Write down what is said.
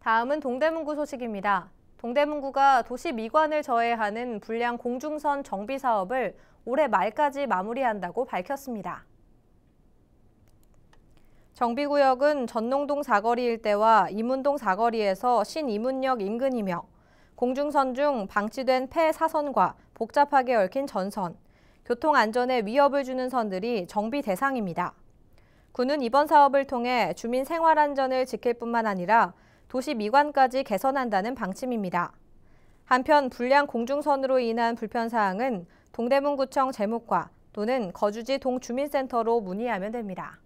다음은 동대문구 소식입니다. 동대문구가 도시 미관을 저해하는 불량 공중선 정비 사업을 올해 말까지 마무리한다고 밝혔습니다. 정비구역은 전농동 사거리 일대와 이문동 사거리에서 신이문역 인근이며 공중선 중 방치된 폐사선과 복잡하게 얽힌 전선, 교통안전에 위협을 주는 선들이 정비 대상입니다. 구는 이번 사업을 통해 주민 생활 안전을 지킬 뿐만 아니라 도시 미관까지 개선한다는 방침입니다. 한편 불량 공중선으로 인한 불편사항은 동대문구청 재무과 또는 거주지 동주민센터로 문의하면 됩니다.